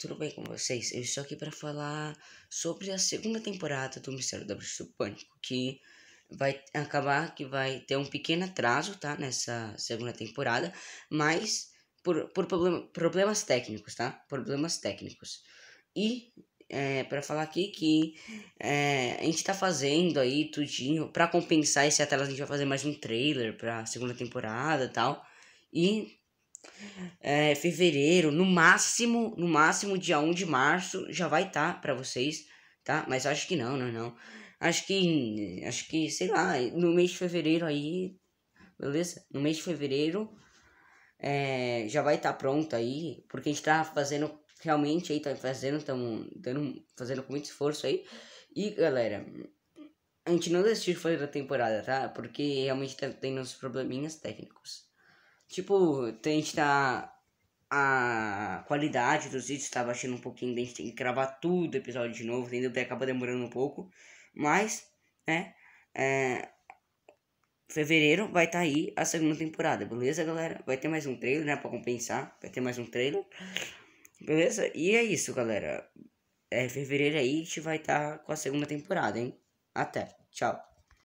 tudo bem com vocês? Eu estou aqui para falar sobre a segunda temporada do Mistério da Bruxa do Pânico, que vai acabar que vai ter um pequeno atraso, tá? Nessa segunda temporada, mas por, por problemas técnicos, tá? Problemas técnicos. E é, para falar aqui que é, a gente tá fazendo aí tudinho para compensar esse atraso, a gente vai fazer mais um trailer para segunda temporada, tal. E é, fevereiro, no máximo, no máximo dia 1 de março já vai estar tá para vocês, tá? Mas acho que não, não, não. Acho que acho que, sei lá, no mês de fevereiro aí, beleza? No mês de fevereiro é, já vai estar tá pronto aí, porque a gente tá fazendo realmente aí tá fazendo, estamos dando fazendo com muito esforço aí. E galera, a gente não desistiu de fazer a temporada, tá? Porque realmente tá tendo uns probleminhas técnicos. Tipo, tem que estar. Tá, a qualidade dos vídeos está baixando um pouquinho, a gente tem que gravar tudo o episódio de novo, entendeu? Porque acaba demorando um pouco. Mas, né? É, fevereiro vai estar tá aí a segunda temporada, beleza, galera? Vai ter mais um trailer, né? Pra compensar. Vai ter mais um trailer. Beleza? E é isso, galera. É fevereiro aí, a gente vai estar tá com a segunda temporada, hein? Até. Tchau.